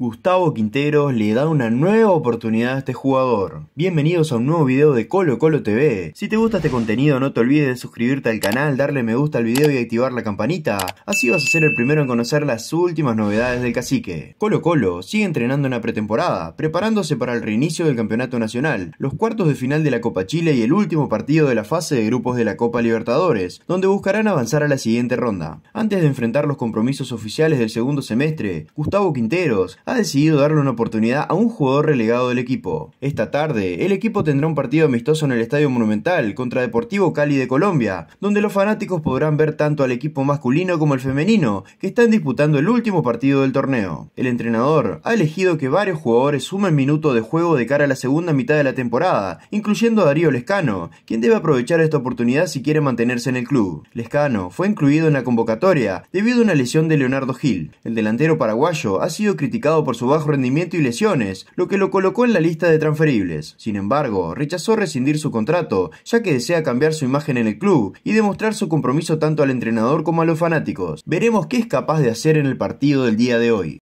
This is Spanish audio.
Gustavo Quinteros le da una nueva oportunidad a este jugador. Bienvenidos a un nuevo video de Colo Colo TV. Si te gusta este contenido no te olvides de suscribirte al canal, darle me gusta al video y activar la campanita. Así vas a ser el primero en conocer las últimas novedades del cacique. Colo Colo sigue entrenando en la pretemporada, preparándose para el reinicio del campeonato nacional, los cuartos de final de la Copa Chile y el último partido de la fase de grupos de la Copa Libertadores, donde buscarán avanzar a la siguiente ronda. Antes de enfrentar los compromisos oficiales del segundo semestre, Gustavo Quinteros ha decidido darle una oportunidad a un jugador relegado del equipo. Esta tarde, el equipo tendrá un partido amistoso en el Estadio Monumental contra Deportivo Cali de Colombia, donde los fanáticos podrán ver tanto al equipo masculino como al femenino, que están disputando el último partido del torneo. El entrenador ha elegido que varios jugadores sumen minutos de juego de cara a la segunda mitad de la temporada, incluyendo a Darío Lescano, quien debe aprovechar esta oportunidad si quiere mantenerse en el club. Lescano fue incluido en la convocatoria debido a una lesión de Leonardo Gil. El delantero paraguayo ha sido criticado por su bajo rendimiento y lesiones, lo que lo colocó en la lista de transferibles. Sin embargo, rechazó rescindir su contrato, ya que desea cambiar su imagen en el club y demostrar su compromiso tanto al entrenador como a los fanáticos. Veremos qué es capaz de hacer en el partido del día de hoy.